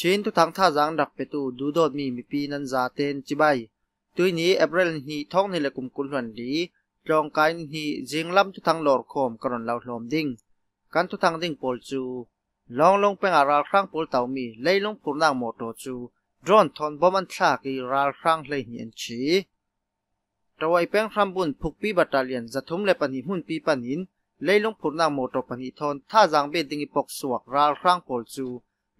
ชินทุทังท่าจางดักเปตูดูโดดมีมีปีนันจาเตนจิบายตัวนี้แอปเรลฮีท้องในละกุมกุลหันดีจองกายฮีจิงลำทุทังหลอดคมกรอนเหลาหลอมดิ่งกันทุทังดิ่งโปลจู ลองลงเป็นอาราครั้งปูเต่ามีเลยลงปูนางหมดโตจูดรอนทอนบอมันชากีราครั้งเลยเหียนชีตวไอแป้งคำบุญผูกปีบัตรเลียนจะทุ่มเลปันหิหุ่นปีปันหิน เลยลงปูนางหมดโตปันหิทอนท่าจางเบนดิ่งปกสวกราครั้งโปลจู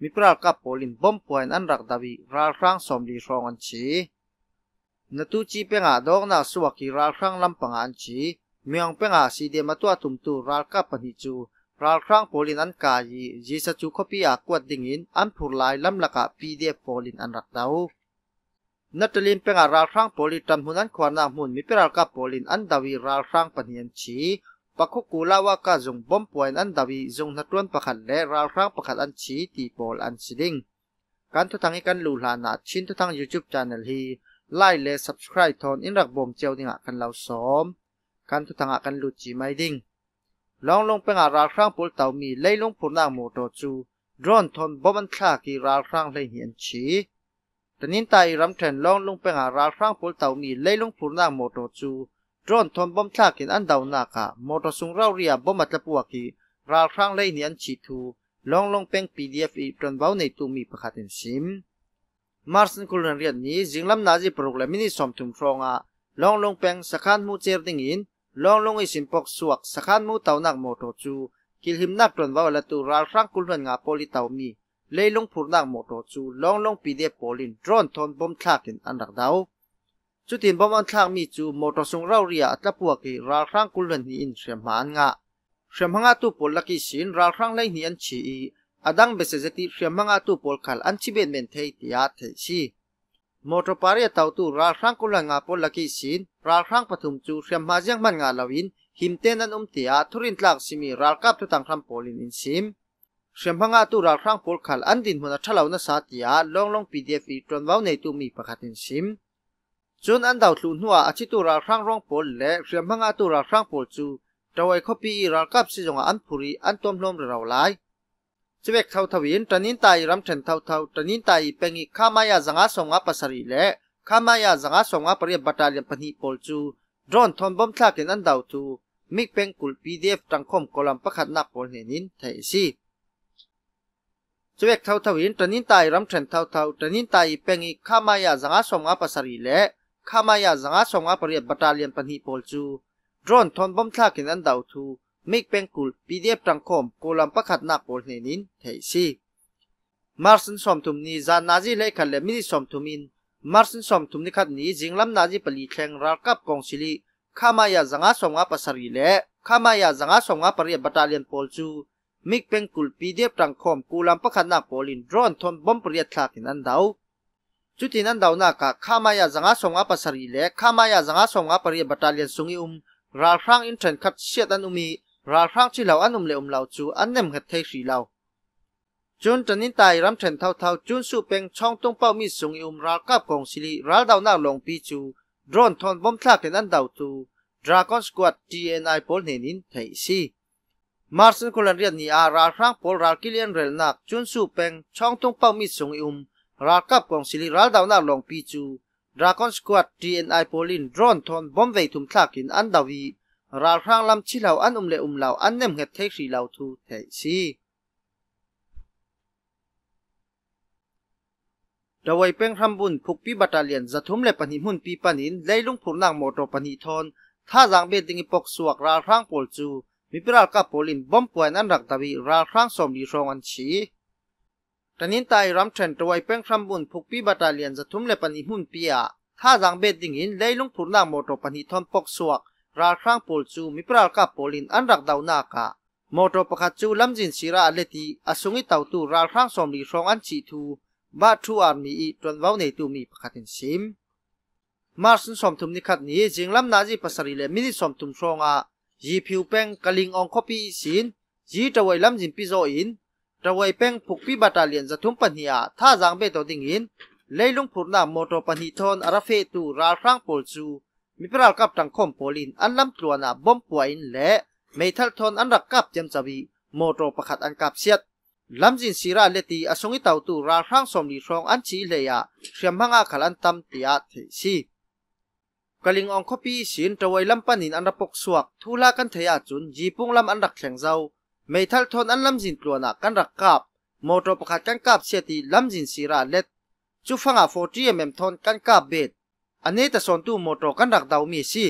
มิปรากับโปลินบอมป่วยอันรักดาวีรัลครังสมดีรองอันชีนตูจีเป็งอาดอกนาสวกีรัลครังลำปังอันชีเมียงเป็งอาสีเดมาตัวตุมตูรัลกับปนิจูรัลครังโปลินอันกายีจีสจูคบีอากวดดิ่งอินอันผูลายลำลักะปีเดียโปลินอันรักดาวนัตลินเป็งอารัลครังโปลินจำหุนอันควานามุนมิปรากับโปลินอันดาวีรัลครังปนิยันชีปักคุกูลาว่าก็จงบ่มป่วยอันดาวีจงนัดรวนประคันและราครั้งประคันอันชี้ตีบอลอันสิดิงการทุทังอีกันลูลานาชินทุทังยูทูบชาแนลฮีไล่ลสับส s c r i ต์ทอนอินรักบ่มเจ้าดิงะกันเราซ้อมการทุทังกันลูจีไม่ดิงลองลงเป็นอาราครั้งปุ่นเต่ามีเล่ลงผลนางโมโตจูดรอนทอนบ่มันคลากีราครั้งเลยเหียนชีแต่นินาตรำเทนลองลงเป็นอาราครั้งปุ่นเต่ามีเล่ลงผลนางโมโตจูดรอนทอมบอมทากินอันดาวนากามอตสุงเราเรียบอมัตลปวกีราครั้งเลยเนียนชีทูลองลองเป็งปีดีเอฟอีตรนเบาในตูมีประคาตินซิมมาร์สนกุลเรียนนี้จิงลำนาจีโปรแกรมนี้สมถุมฟรองอาลองลงเป็งสักันมูเจรดิงอินลองลงไอสินปอกสวกสักันมูเตานักโมโตจูกิลหิมนักตรนเบาละตูราครั้งกุลเรียนงาโปลิเตามีเลยลงผูนักโมโตจูลองลงปีเดียโปลินดรอนทอมบอมทากินอันดักดาวจุดินบอมันทางมีจูมอเตอร์สงเราเรียตะปวกีราครั้งกุลนีอินเสียมหานงะเสียมหางาตุปลลักิสินราครั้งไลนีอันชีอดังเบสเซติเสียมหางาตุปลขัลอันชิเบนเมนเทติอาเทชีมอเตอร์ปารีตาวตูราครั้งกุลงาปลลักิสินราครั้งปฐุมจูเสียมหาจังมันงาลาวินหิมเตนันอุมติยาทุรินตลักซิมีราคับตุตังครัมโปลินอินซิมเสียมหางาตุราครั้งปลขัลอันดินหุนทะลาวนสาติยาลองลองปีเดียฟีตรนว้าวในตูมีประศอินซิมจนอันดาวทลุนัวอาชิตุราครั้งร้องปลและเรียมพังอาตุราครั้งปลจูเราไว้ข้อปีรากับสิจงอันผุรีอันตวมลมเราหลายจะเวกเท่าทวินตันินตายรำเฉินเท่าเท่าตันินตายเป็นอีกข้ามายาสังอาสงอาปัสรีและข้ามายาสังอาสงอาปริยบบัตรเลียมปนีปลจูรอนทอมบอมทากินอันดาวทูมิเป็นกุลปีเดฟตังคมกลัมประคัดนับปลเนนินเทซีจะเวกเท่าทวินตันินตายรำเฉินเท่าเท่าตันินตายเป็นอีกข้ามายาสังอาสงอาปัสรีและขามายาสังอาสงอาปริยัตบัตาเลียนปันฮีโอลจูดรอนทอนบอมทากินอันดาวทู มิกเป็นกุลปีเดียบตังคมโกลัมปะขัดนักโอลเนนินเทซีมาร์สันสมทุมนีจานาจีเลขัเลมิสมทุมินมาร์สันสมทุมน้ขัดนี้จิงลำนาจีปลีแข่งรักกับกองสิลีขามายาสังอาสงอาปัสรีเลขามายาสังอาสงอาปริยัตบัตาเลียนโปลจู มิกเป็นกุลปีเดียบตังคมโกลัมปะขัดนักโอลินดรอนทอนบอมปริยัตทากินอันดาวจุดที่นั่นดาวนักข้ามายาจังอาสงอาปัสรีเล่ข้ามายาจังอาสงอาปริยบัตรเลียนสุงอุมราครั้งอินเทนคัดเชียดันอุมีราครั้งที่เราอันอุมเลอุมเราจูอันเนมเหตเทศีเราจุนจันนินตายรำเทนเท่าเท่าจุนสู้เป็งช่องตรงเป้ามีสุงอุมรากับกองสิริราดาวน่าลงปีจูดรอนทอนบอมทากเห็นอันดาวตูดราก้อนสควอตจีเอ็นไอโพลเนนินเทศีมาร์สันคนเรียนนี่อาราครั้งโพลรากิเลียนเรลนักจุนสู้เป็งช่องตรงเป้ามีสุงอุมรากับกองสิลิรัลดาวนาลองปีจูดราคอนสควอตดีเอ็นไอโพลินดรอนทอนบอมเวทุมทากินอันดาวีราครางลำชิเหล่าอันอุมเลอุมเหล่าอันเนมเหตเทคสีเหล่าทูเทซีดาวัยเป้งทำบุญผุกปีบัตาเลียนจะทุ่มเลปันหิมุนปีปันหินไล่ลุงผูนนางโมโตปันหิทอนถ้าสังเบติงปกสวกราครางโปลจูมีปราลกับโพลินบอมป่วยนันรักตาวีราครางสมดีรองอันชีตอนนี้ตายรำเทรนตัวไอเป้งคำบุญผูกปีบัตาเลียนจะทุ่มเลปันอิหุ่นเปียข้าจังเบ็ดดิ่งหินได้ลุงผูนางโมโตปันหิทอนปกสวก ราครั้งปูลจูมิปราลกับโปลินอันรักดาวนากะโมโตปะคัจูลำจินศิราเลตีอสุงิเต่าตูราครั้งสมรีทองอันชีทูบาทูอาร์มีอีจนว้าในตูมีปะคัดินซิมมาร์สสมทุมนิคัดนี้จิงลำนาจีปัสรีเลมินิสมทุมทองอายีผิวแป้งกะลิงองคอปีสินยีตะไวลำจินปิโซอินระไวเป้งผูกพีบัตาเลียนจะทุ่มปัญญาท่าจางเบตดิ่งหินเลยลุงผูนามโมโตปัญญทอนอาราเฟตูราครั้งปลจูมีเปร่ากับตังคมโปลินอันล้ำตัวนาบ่มป่วยและไม่ทัลทอนอันรักกับเจมจวีโมโตประคัดอันกับเสียดลำจินสีราเลตีอสงิตาตูราครั้งสมดีทรองอันชีเลียเเสียมหังอาขลันตัมติอาเทซีกลิงองค์ปีสินตะไวลำปันินอันรปกสวกทุลากันเทียจุนยีปุงลำอันรักแข็งเจ้าไม่ทัลทนอันลำจินกลัวนักกันรักกับมอตรประคัดกันกับเสียทีลำจินสีราเล็ดจูฟังอาโฟจีเอมเอ็มทนกันกับเบ็ดอันนี้แต่ส่วนตู้มอตรกันรักดาวมีสี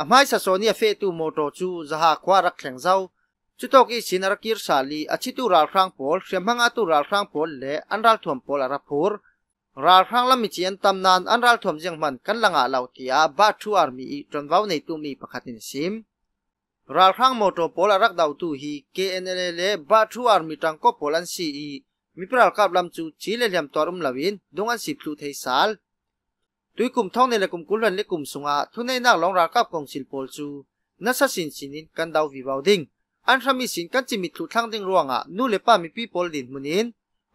อามาสะสนีเฟตูมอตรจูจะหาควารักแข่งเจ้าจุดตกีสินรักยิรสาลีอาชิตุรัลครังพอลเสียมังอาตุรัลครังพอลเลอันรัลทวมพอลอาราพูร์รัลครังละมิจียนตำนานอันรัลทวมยงมันกันลังอาเหล่าตีาบาทูอาร์มีจนว่าวในตูมีประคัดินซิมราครั้งมอตโปลรักดาวตูฮีอ็นเลเลบาทูอาร์มิตังก็โปลันซีอีมีปรากับลำจูจีเลเลียมตัวรุมลาวินดงอันสิบลูเทสาลตุยกลุ่มท่องในละกลุ่มกุลันและกลุ่มสุงอาทุนในนักลองรากับกองสิลโปลจูนัสสินสินินกันดาววีบาวดิงอันทำมิสินกันจิมิทุทั้งดิงรวงอ่ะนู่เลป้ามีปีโปลดินมุนิน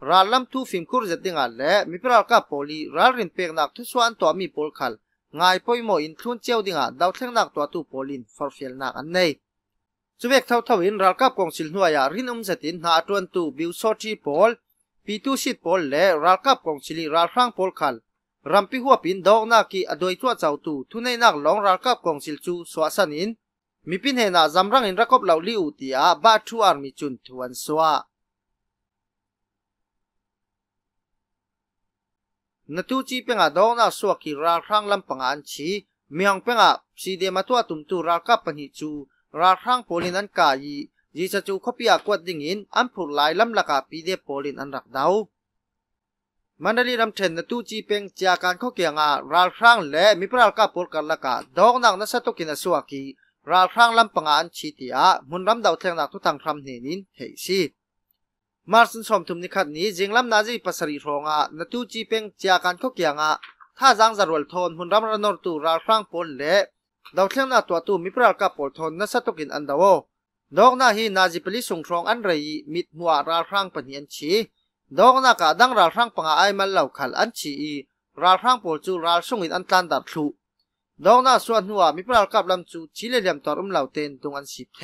ราลำทูฟิมคูร์จัดดิงอาเล่มีปรากับโปลีราลินเปงนักทุสวานตัวมีโปลขัลงาย่อยโมอินทุนเจ้าดิงะดาวเทงนักตัวตูโปลินฟอร์เฟลนักอันเนยจุเวกเท่าเท่าอินรัลกับกองสิลหน่วยอารินอุมเซตินหาตัวตู้บิวโซจีโปลปีตูชิดโอลและรัลกับกองสิลีรัลร่างโอลคัลรัมพิหัวปินดอกนากีอดอยตัวเจ้าตู้ทุนในนักหลงรัลกับกองสิลจูสวาสันินมีปินเฮน่าจำรังอินรักบเหล่าลิวตีอาบาทูอาร์มิจุนทวนสวานตูจีเป็งอาดองน่าสวกิราครังลำปังอันชีเมียงเป็งอาสีเดมาตัวตุมตูรากาปนหิจูราครังโพลินันกายียีจะจูขบียกวดดิ่งอินอันผุดลายลำละกาปีเดโพลินอันรักดาวมันได้รำเทนนตูจีเป็งจากการข้อเกียงอาราครังและมีพรากาปลกันละกาดองนางนัสตุกินสวกีราครังลำปังอันชีติอามุนรำดาวเทงนักทุตทางคำเนนินเฮซีมาร์ชันสมทุมนิคัดนี้จิงลำนาจีปัสริรองอ่ะนตูจีเป็งจากรเข้เกียงอ่ะถ้าจังจรวลทนหุ่นรำรนอตูราครั้งปนเละดาวเทียงนาตัวตูมีปรากฏปลทนนัสตุกินอันดาวดอกนาฮีนาจีปลิสุงทรองอันไรมิดหัวราครั้งปนิยนชีดอกนากาดังราครั้งปังไอมันเหล่าขันอันชีอีราครั้งปลจูราสุงอินอันตันดับลุดอกนาส่วนหัวมีปรากฏลำจูชีเลี่ยมตัวอุ้มเหล่าเตนตรงอันสิบเท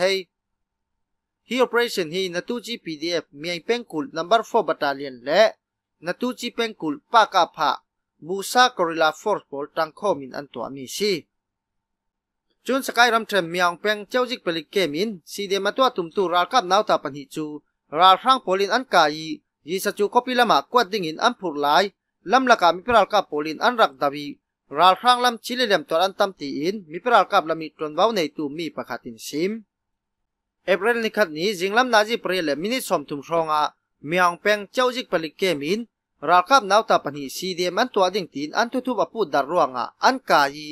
ฮีโอเปอเรชั่นฮีนัตูจีพีดีเอฟมีเป็นกลุ่นัมเบอร์โฟร์บัตเตอเลียนและนัตูจีเป็นกลุ่ปาคาพาบูซากอริลาฟอร์สบอลตังคอมินอันตัวมีซีจุนสกายรัมเทรมมีองเป็งเจ้าจิกเปลิกเกมินซีเดมตัวตุ่มตูรากับนาวตาปันฮิจูรากรังโพลินอันกายยีสจูคอปิลามากวดดิ่งอินอันผุดไหลลำลักามิพปรัลกับโพลินอันรักดาวีรากรังลำชิลเลียมตัวอันตั้มตีอินมิพปรัลกับลำมีตรนว้าวในตูมีประคาตินซิมเอพปรลน้ขัดนี้จิงลำนาจีเปรียลมินิสมทุมชองอาเมียงเปงเจ้าจิกปลิกเกมินราคับนาวตาปนีซีเดมันตัวดิ่งตีนอันทุทุบอปูดารวงอาอันกายี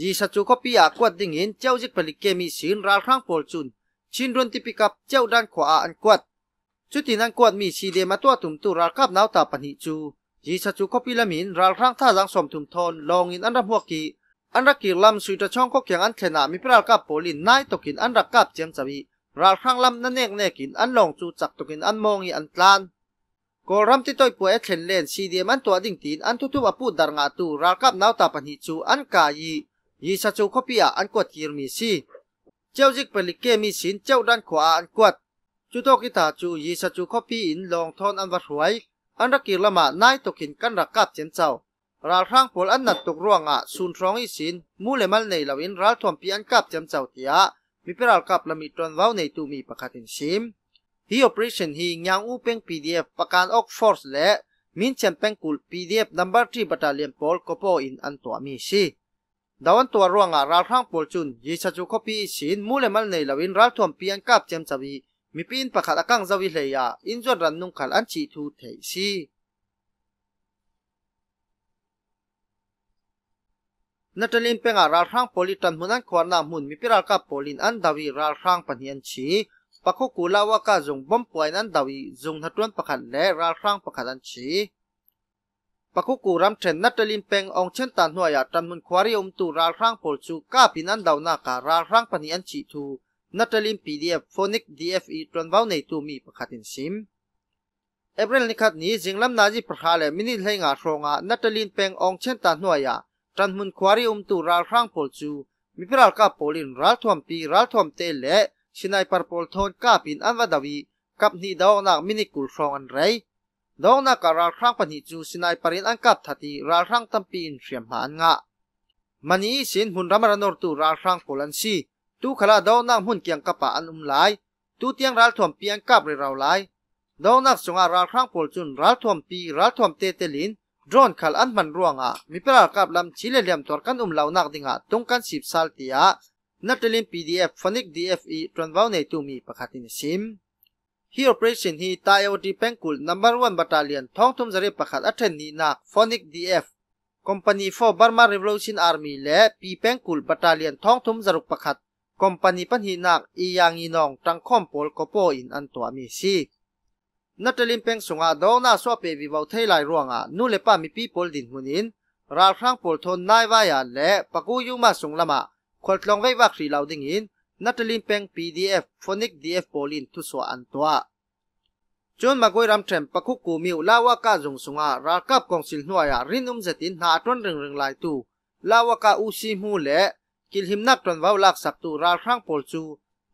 ยีสัจจุก็ปิยากวดดิ่งหินเจ้าจิกปลิกเกมีสินราครั้งโอลจุนชินรุนติปิกับเจ้าด้านขวาอันกวดชุดที่นั้นกวดมีซีเดมาตัวถุมตุราคับนาวตาปนีจูยีสัจจุก็ปิละมินราครั้งท่าจังสมทุมทนลองอินอันรับหัวกีอันรักกีลำสุดจะช่องก็เกียงอันเทนามีพระกับโปลินนายตกินอันรักกับเจียงจวีราคข้างลำนั่นเองเนกินอันลงจูจักตุกินอันมองอันตลานกรัมที่ต้อยปวยเินเลนซีเดียมันตัวดิ่งตีนอันทุทุบปูดารงงาตูรากับนาวตาปันฮิจูอันกายียีสัจูขพิยาอันกวดยีรมีซีเจ้าจิกเปลิกเกมีสินเจ้าดันขวาอันกวดจูโตกิตาจูยีสัจูขพีอินลองทอนอันวัดหวยอันรักกีละมานายตกินกันรักกับเจนเจ้าราค้างผลอันนัดตกร่วงอ่ะซูนทรองอีสินมูเลมันในเหล่าอินราทวมพีอันกับเจนเจ้าเตียมีเปรัลกับละมีตรอนว่าวในตูมีประกาศเป็นซิมฮีโอปริชันฮียังอูเป็งพีดีเอฟประกาศออกฟอร์สและมินเชมเป็งกูลพีดีเอฟนัมเบอร์ที่บัตเลียนปอลก็พออินอันตัวมีซีดาวันตัวร่วงอาราลั้งปอลจุนยีชัจูคอปีชินมูเลมันในลาวินรัลทวมเปียนกับเจมจาวีมีปีนประกาศกังจาวิเลียอินจวนรันนุ่งขันอันชีทูเทซีนัตลินเป็งอาราทางโพลิตันมุนันควานามุนมีพิรากับโพลินอันดาวีราทางปัญญชีปะคุกุลาวกาจงบอมป่วยนั้นดาวีจงทัดรวนประคันและราทางประคันชีปะคุกุรำเทนนัตลินเป็งองเชนตันหัวยาตันมุนควาริอมตูราทางโพลจูกาปินันดาวนาการาทางปัญญชีทูนัตลินพีดีเอฟโฟนิกดีเอฟอีตรวนวาในตูมีประคันชซิมเอเบรลนิคัดนี้จิงลำนาจิประคาเลมินิเลงอาโรงานัตลินเป็งองเชนตันหัวยาจันมุนควารีอมตูราลครั้งโพลจูมีพิรัลกาโพลินราลทวมปีราลทวมเตลและชินายปาร์โพลทอนกาปินอันวดาวี กับนีดาวนักมินิกุลรองอันไรดาวนักการาลครั้งปนิจูชินายปารินอันกับทัตีราลครั้งตัมปีนเสียมหานงะมันนี้สินหุ่นรามรนอร์ตูราลครั้งโพลันซีตูขลาดาวนักหุ่นเกียงกระปาอันอุ้มไหลตูเตียงราลทวมปีอันกับเรเราไหลดาวนักสงอาราลครั้งโพลจุนราลทวมปีราลทวมเตเตลินดรอนขัลอันมันร่วงอ่ะมีป่ากบลำชิเลเลียมตัวกันอุ้มเหล่านักดิ่งอ่ะตรงกันสิบสัลติอ่ะนัดเรี่น PDF ฟันิก DFE ตรนวาวในตัวมีประาศในซิมฮีโอเปรชันฮีตาเอวดีพปงกุลนัมเบอร์วันบัตเลียนท้องทุ่มจะเรียประาศอัตเทนนีนักฟันิก DF คอมพานีฟอร์บาร์มาเรเวลชินอาร์มีและปีพปงกุลบัตเลียนท้องทุ่มจะรุกประาศคอมพานีปันหินักอียางอีนองตังคอมโพลกโปอินอันตัวมีซีนัตลิมเพ็งสงอาดอนาสวเปวิบาวเทลายรวงอ่ะนูเลป้ามีปีปอลดินหุนิน ราครั้งปอลทนนายวายาและปะกูยุมาสงละมาขวดลองไว้วักสีเหลาดิ่งินนัตลิมเพ็งีเอฟฟอนิก DF ปอลินทุสวอันตัวจนมากุยรำเทมปะคุกูมิวลาวากาจงสงอารากับกองสิลหน่วยอ่ะรินอุมเจตินหาต้นเริงเริงลายตูลาวากาอุซีมูและกิลหิมนักตนวาวลักสักตูราครั้งปอลจู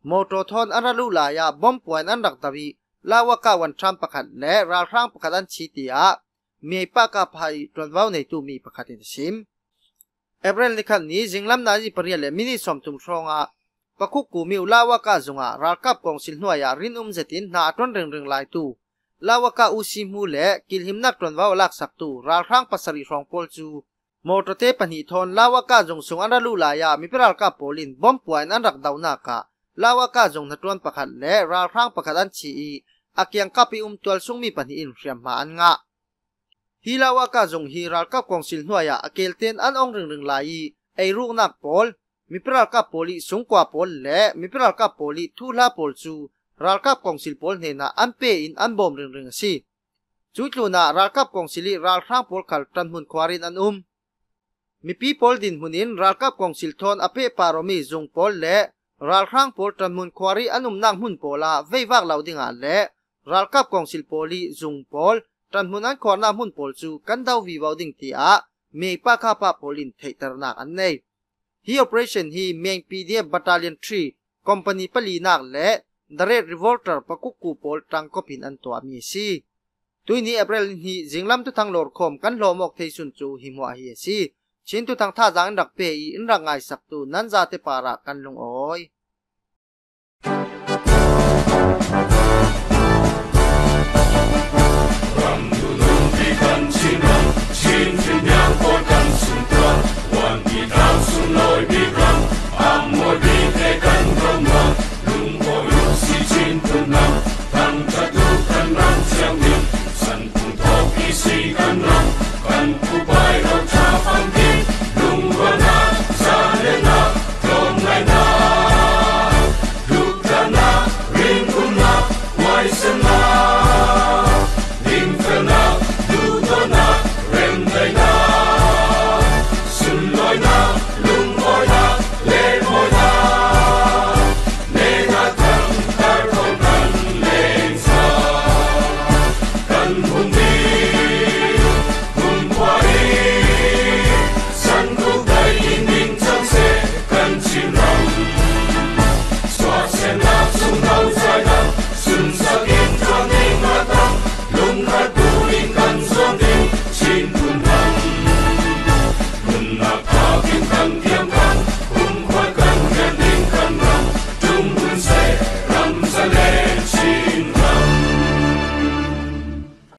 โมโตทอนอันรัลุลายาบอมป่วยอันรักตบีลาวกาวันทรัมประกาศและราครั้งประกาศอันชีติอามีปากาภัยตรวนวาวในตูมีประกาศในชิมเอเบรนลิคันนี้จิงลำนาจิปรียเลมินิสมตุมทรองะปะคุกูมิวลาวกาจงอารากับกองสิลหน่วยารินอุมเจตินนาตรนเริงเริงลายตูลาวกาอุซิมูและกิลหิมนักตรวนวาวลักสักตูราครั้งปัสรีรองโปลจูมอตเตปันหิทอนลาวกาจงสงอันรลูลายามีเปรัลกาโปลินบอมป่วยนันรักดาวนากะลาวกาจงนัตรวนประกาศและราครั้งประกาศอันชีอีอาักยงกับปีอุ้มตัวสุ่มมีปัญหาอินเสียมมาอันงะฮิลาวากาจงฮิรัลกับกองสิลหน่วยอาเกลเตนอันองเริงเริงไหลไอรูนักพอลมิพรัลกับพอลีสุ่มกว่าพอลและมิพรัลกับพอลีทูลาพอลจูรัลกับกองสิลพอลเนน่าอันเปอินอันบอมเริงเริงสิจู่จู่น่ะรัลกับกองสิลีรัลครั้งพอลขัดตันหุ่นควารินอันอุ้มมิพีพอลดินหุ่นินรัลกับกองสิลทอนอเปปารมีจงพอลและรัลครั้งพอลตันหุ่นควารีอันอุ้มนั่งหุ่นพอลาไว้ว่าเหล่าดิ่งอันและรัลกับกองสิลโพลีจุงพอลรันมุนันขอนามุนปอลจูกันดาววีวาวดิงตีอาเมย์ป้าข้าป้าพอลินเทตรนักอันเนยฮีโอเปอเรชั่นฮีเมียงปีเดียบัตตาเลียนทรีคอมพานีปลีนักและดรรดรีวอลเตอร์ปะกุกกูพอลตังกอพินอันตัวมีซีตุยนี้เอเปรลินฮีจิงลำตุทางหลอดคมกันหลอมอกเทสุนจูฮิมวัวเฮีซีชินตุทางท่าจางดักเปย์อินรังไงสักตูนันจาเตปาระกันลงอ้อย